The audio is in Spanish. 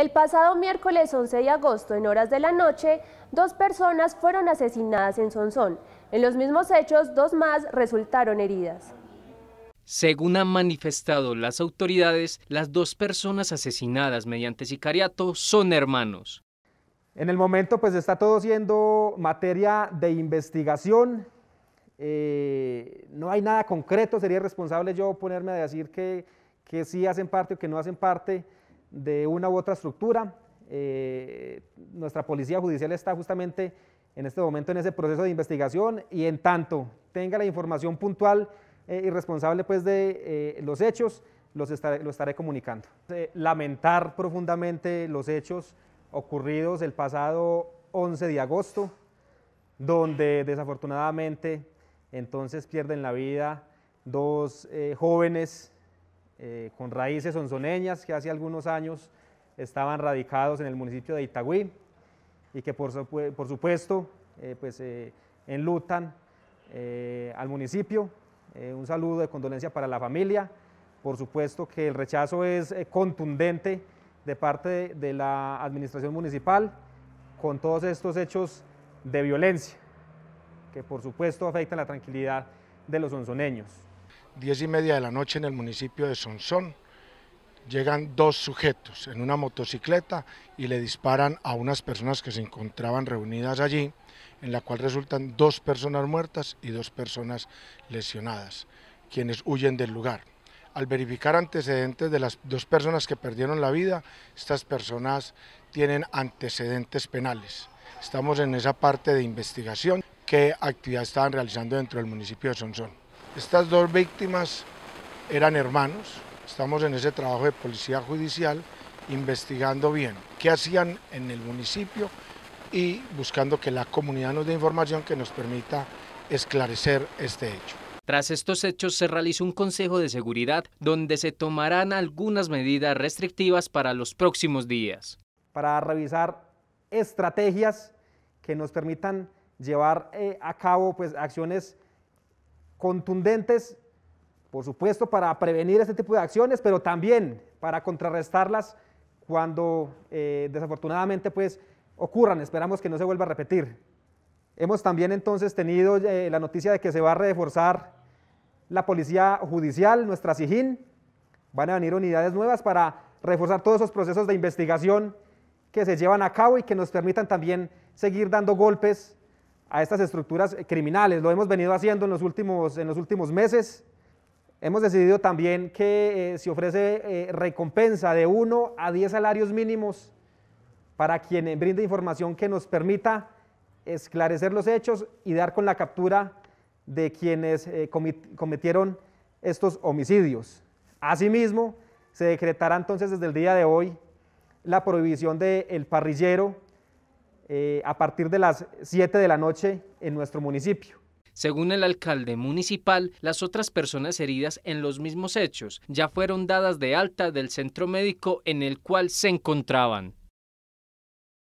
El pasado miércoles 11 de agosto, en horas de la noche, dos personas fueron asesinadas en Sonsón. En los mismos hechos, dos más resultaron heridas. Según han manifestado las autoridades, las dos personas asesinadas mediante sicariato son hermanos. En el momento pues está todo siendo materia de investigación. Eh, no hay nada concreto, sería irresponsable yo ponerme a decir que, que sí hacen parte o que no hacen parte de una u otra estructura. Eh, nuestra policía judicial está justamente en este momento en ese proceso de investigación y en tanto tenga la información puntual eh, y responsable pues, de eh, los hechos, los estaré, estaré comunicando. lamentar profundamente los hechos ocurridos el pasado 11 de agosto, donde desafortunadamente entonces pierden la vida dos jóvenes eh, con raíces onzoneñas que hace algunos años estaban radicados en el municipio de Itagüí y que por, supuesto eh, pues, eh, enlutan al municipio. un saludo de condolencia para la familia. Por supuesto que el rechazo es contundente de parte de, la administración municipal con todos estos hechos de violencia que por supuesto afectan la tranquilidad de los onzoneños diez y media de la noche en el municipio de Sonsón. Llegan dos sujetos en una motocicleta y le disparan a unas personas que se encontraban reunidas allí, en la cual resultan dos personas muertas y dos personas lesionadas, quienes huyen del lugar. Al verificar antecedentes de las dos personas que perdieron la vida, estas personas tienen antecedentes penales. Estamos en esa parte de investigación qué actividad estaban realizando dentro del municipio de Sonsón. Estas dos víctimas eran hermanos, estamos en ese trabajo de policía judicial investigando bien qué hacían en el municipio y buscando que la comunidad nos dé información que nos permita esclarecer este hecho. Tras estos hechos se realizó un consejo de seguridad donde se tomarán algunas medidas restrictivas para los próximos días. Para revisar estrategias que nos permitan llevar eh, a cabo pues, acciones contundentes, por supuesto, para prevenir este tipo de acciones, pero también para contrarrestarlas cuando eh, desafortunadamente pues, ocurran. Esperamos que no se vuelva a repetir. Hemos también entonces tenido eh, la noticia de que se va a reforzar la policía judicial, nuestra SIJIN. Van a venir unidades nuevas para reforzar todos esos procesos de investigación que se llevan a cabo y que nos permitan también seguir dando golpes a estas estructuras criminales. Lo hemos venido haciendo en los últimos, en los últimos meses. Hemos decidido también que eh, se ofrece eh, recompensa de 1 a 10 salarios mínimos para quien brinde información que nos permita esclarecer los hechos y dar con la captura de quienes eh, cometieron estos homicidios. Asimismo, se decretará entonces desde el día de hoy la prohibición del el parrillero eh, a partir de las 7 de la noche en nuestro municipio. Según el alcalde municipal, las otras personas heridas en los mismos hechos ya fueron dadas de alta del centro médico en el cual se encontraban.